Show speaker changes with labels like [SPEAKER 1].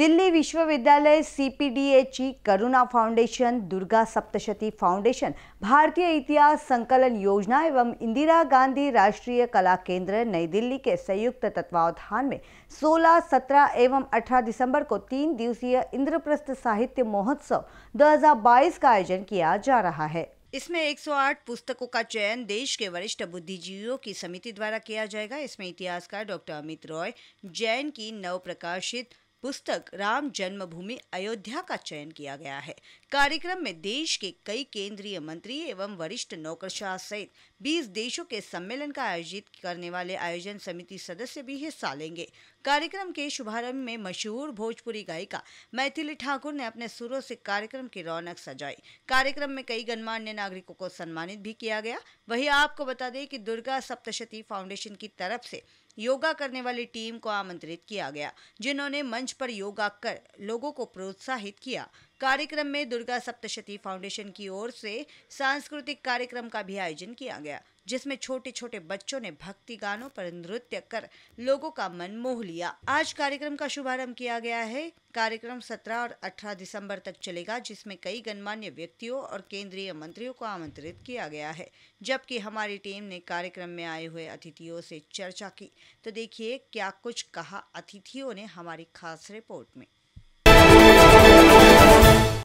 [SPEAKER 1] दिल्ली डी વિશ્વવિદ્યાલય ची करुणा फाउंडेशन दुर्गा सप्तशती फाउंडेशन भारतीय इतिहास संकलन योजना एवं इंदिरा गांधी राष्ट्रीय कला केंद्र नई दिल्ली के संयुक्त तत्वावधान में 16, 17 एवं 18 दिसंबर को तीन दिवसीय इंद्रप्रस्थ साहित्य महोत्सव 2022 का आयोजन किया जा रहा है इसमें 108 पुस्तकों का चयन देश के वरिष्ठ बुद्धिजीवियों की समिति द्वारा किया जाएगा इसमें इतिहासकार डॉक्टर अमित रॉय जैन की नव प्रकाशित पुस्तक राम जन्मभूमि अयोध्या का चयन किया गया है कार्यक्रम में देश के कई केंद्रीय मंत्री एवं वरिष्ठ नौकरशाह सहित 20 देशों के सम्मेलन का आयोजित करने वाले आयोजन समिति सदस्य भी हिस्सा लेंगे कार्यक्रम के शुभारंभ में मशहूर भोजपुरी गायिका मैथिली ठाकुर ने अपने सुरों से कार्यक्रम की रौनक सजाई कार्यक्रम में कई गणमान्य नागरिकों को सम्मानित भी किया गया वही आपको बता दें कि दुर्गा सप्तशती फाउंडेशन की तरफ से योगा करने वाली टीम को आमंत्रित किया गया जिन्होंने मंच पर योगा कर लोगों को प्रोत्साहित किया कार्यक्रम में दुर्गा सप्तशती फाउंडेशन की ओर से सांस्कृतिक कार्यक्रम का भी आयोजन किया गया जिसमें छोटे छोटे बच्चों ने भक्ति गानों पर नृत्य कर लोगों का मन मोह लिया आज कार्यक्रम का शुभारंभ किया गया है कार्यक्रम 17 और 18 दिसंबर तक चलेगा जिसमें कई गणमान्य व्यक्तियों और केंद्रीय मंत्रियों को आमंत्रित किया गया है जबकि हमारी टीम ने कार्यक्रम में आए हुए अतिथियों से चर्चा की तो देखिए क्या कुछ कहा अतिथियों ने हमारी खास रिपोर्ट में